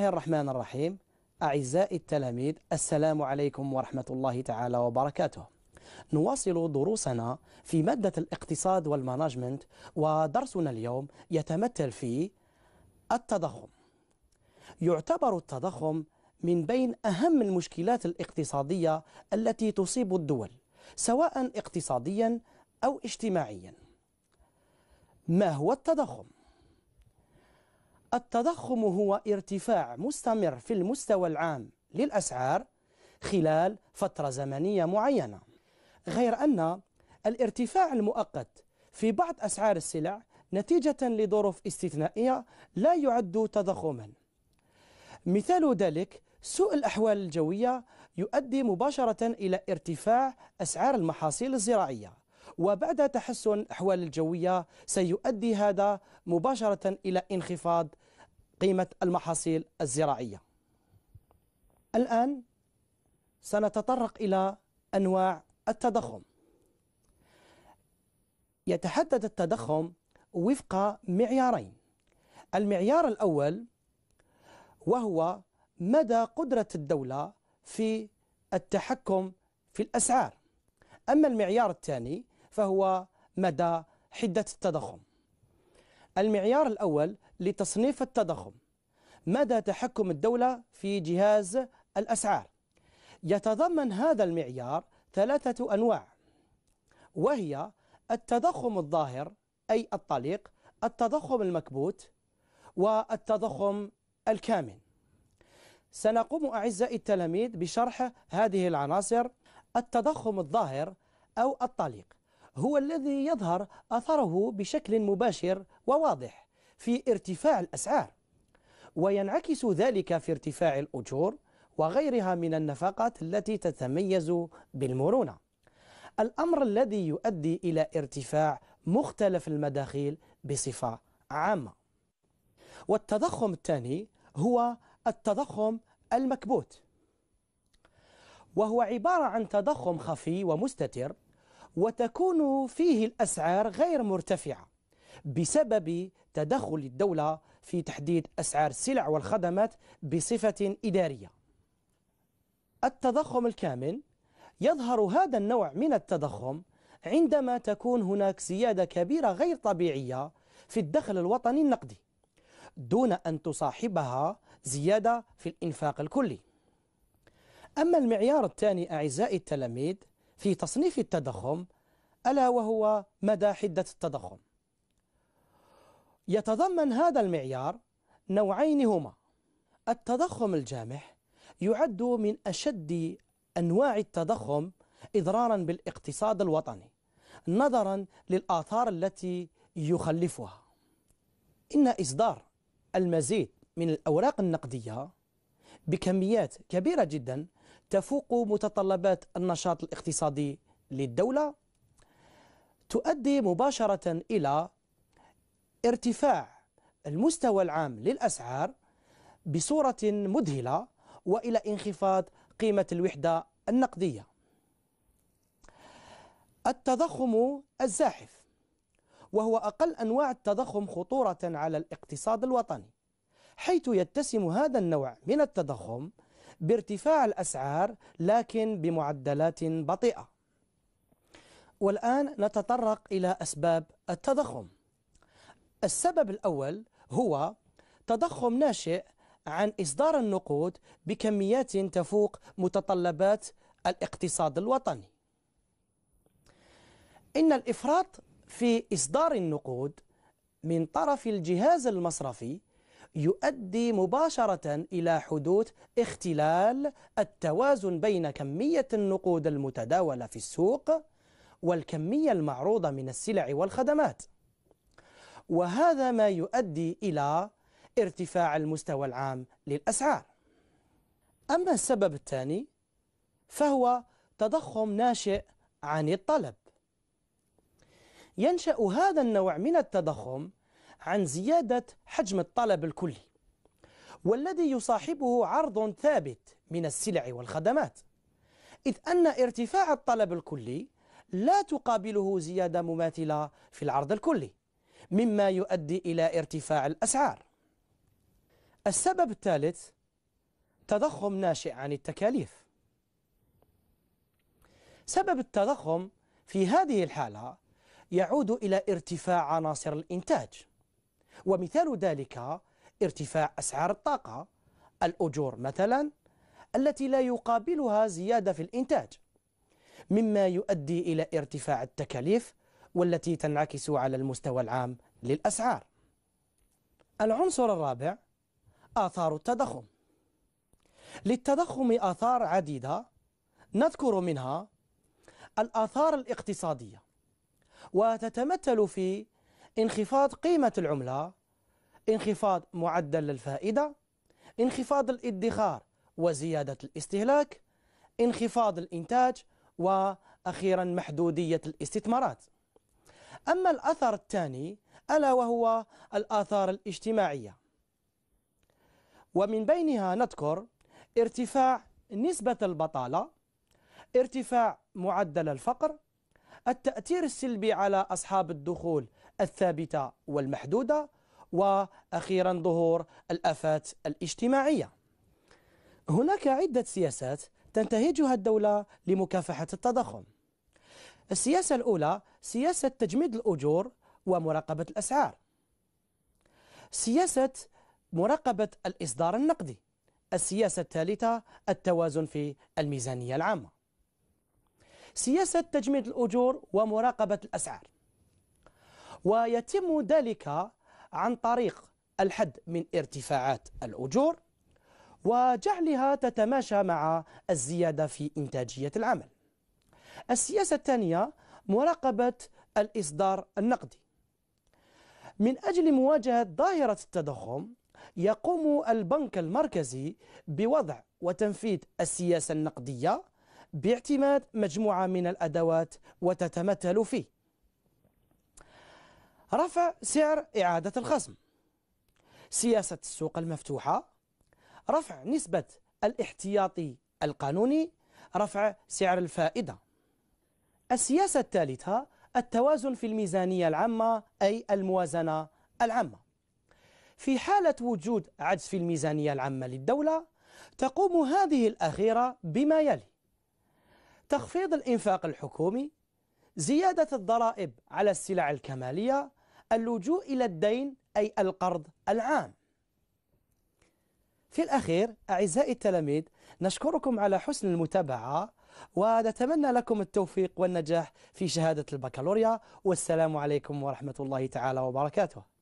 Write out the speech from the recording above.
الله الرحمن الرحيم أعزائي التلاميذ السلام عليكم ورحمة الله تعالى وبركاته نواصل دروسنا في مادة الاقتصاد والمانجمنت ودرسنا اليوم يتمثل في التضخم يعتبر التضخم من بين أهم المشكلات الاقتصادية التي تصيب الدول سواء اقتصاديا أو اجتماعيا ما هو التضخم؟ التضخم هو ارتفاع مستمر في المستوى العام للأسعار خلال فترة زمنية معينة غير أن الارتفاع المؤقت في بعض أسعار السلع نتيجة لظروف استثنائية لا يعد تضخما مثال ذلك سوء الأحوال الجوية يؤدي مباشرة إلى ارتفاع أسعار المحاصيل الزراعية وبعد تحسن الأحوال الجوية سيؤدي هذا مباشرة إلى انخفاض قيمة المحاصيل الزراعية الآن سنتطرق إلى أنواع التضخم يتحدد التضخم وفق معيارين المعيار الأول وهو مدى قدرة الدولة في التحكم في الأسعار أما المعيار الثاني فهو مدى حدة التضخم المعيار الأول لتصنيف التضخم مدى تحكم الدولة في جهاز الأسعار يتضمن هذا المعيار ثلاثة أنواع وهي التضخم الظاهر أي الطليق التضخم المكبوت والتضخم الكامن سنقوم أعزائي التلاميذ بشرح هذه العناصر التضخم الظاهر أو الطليق هو الذي يظهر أثره بشكل مباشر وواضح في ارتفاع الأسعار وينعكس ذلك في ارتفاع الأجور وغيرها من النفقات التي تتميز بالمرونة الأمر الذي يؤدي إلى ارتفاع مختلف المداخيل بصفة عامة والتضخم الثاني هو التضخم المكبوت وهو عبارة عن تضخم خفي ومستتر وتكون فيه الأسعار غير مرتفعة بسبب تدخل الدولة في تحديد أسعار السلع والخدمات بصفة إدارية التضخم الكامل يظهر هذا النوع من التضخم عندما تكون هناك زيادة كبيرة غير طبيعية في الدخل الوطني النقدي دون أن تصاحبها زيادة في الإنفاق الكلي أما المعيار الثاني أعزائي التلاميذ في تصنيف التضخم ألا وهو مدى حدة التضخم يتضمن هذا المعيار نوعين هما التضخم الجامح يعد من أشد أنواع التضخم إضرارا بالاقتصاد الوطني نظرا للآثار التي يخلفها إن إصدار المزيد من الأوراق النقدية بكميات كبيرة جدا تفوق متطلبات النشاط الاقتصادي للدولة تؤدي مباشرة إلى ارتفاع المستوى العام للأسعار بصورة مذهلة وإلى انخفاض قيمة الوحدة النقدية التضخم الزاحف وهو أقل أنواع التضخم خطورة على الاقتصاد الوطني حيث يتسم هذا النوع من التضخم بارتفاع الأسعار لكن بمعدلات بطيئة والآن نتطرق إلى أسباب التضخم السبب الأول هو تضخم ناشئ عن إصدار النقود بكميات تفوق متطلبات الاقتصاد الوطني إن الإفراط في إصدار النقود من طرف الجهاز المصرفي يؤدي مباشرة إلى حدوث اختلال التوازن بين كمية النقود المتداولة في السوق والكمية المعروضة من السلع والخدمات وهذا ما يؤدي إلى ارتفاع المستوى العام للأسعار أما السبب الثاني فهو تضخم ناشئ عن الطلب ينشأ هذا النوع من التضخم عن زيادة حجم الطلب الكلي والذي يصاحبه عرض ثابت من السلع والخدمات إذ أن ارتفاع الطلب الكلي لا تقابله زيادة مماثلة في العرض الكلي مما يؤدي إلى ارتفاع الأسعار السبب الثالث تضخم ناشئ عن التكاليف سبب التضخم في هذه الحالة يعود إلى ارتفاع عناصر الإنتاج ومثال ذلك ارتفاع أسعار الطاقة الأجور مثلا التي لا يقابلها زيادة في الإنتاج مما يؤدي إلى ارتفاع التكاليف والتي تنعكس على المستوى العام للأسعار العنصر الرابع آثار التضخم للتضخم آثار عديدة نذكر منها الآثار الاقتصادية وتتمثل في انخفاض قيمة العملة انخفاض معدل الفائدة انخفاض الادخار وزيادة الاستهلاك انخفاض الإنتاج وأخيرا محدودية الاستثمارات أما الأثر الثاني ألا وهو الآثار الاجتماعية ومن بينها نذكر ارتفاع نسبة البطالة ارتفاع معدل الفقر التأثير السلبي على أصحاب الدخول الثابتة والمحدودة وأخيرا ظهور الآفات الاجتماعية هناك عدة سياسات تنتهجها الدولة لمكافحة التضخم السياسة الأولى سياسة تجميد الأجور ومراقبة الأسعار سياسة مراقبة الإصدار النقدي السياسة الثالثة التوازن في الميزانية العامة سياسة تجميد الأجور ومراقبة الأسعار ويتم ذلك عن طريق الحد من ارتفاعات الأجور وجعلها تتماشى مع الزيادة في إنتاجية العمل السياسة الثانية مراقبة الإصدار النقدي من أجل مواجهة ظاهرة التضخم يقوم البنك المركزي بوضع وتنفيذ السياسة النقدية باعتماد مجموعة من الأدوات وتتمثل فيه رفع سعر إعادة الخصم سياسة السوق المفتوحة رفع نسبة الاحتياطي القانوني رفع سعر الفائدة السياسة الثالثة التوازن في الميزانية العامة أي الموازنة العامة في حالة وجود عجز في الميزانية العامة للدولة تقوم هذه الأخيرة بما يلي تخفيض الإنفاق الحكومي زيادة الضرائب على السلع الكمالية اللجوء إلى الدين أي القرض العام في الأخير أعزائي التلاميذ نشكركم على حسن المتابعة ونتمنى لكم التوفيق والنجاح في شهادة البكالوريا والسلام عليكم ورحمة الله تعالى وبركاته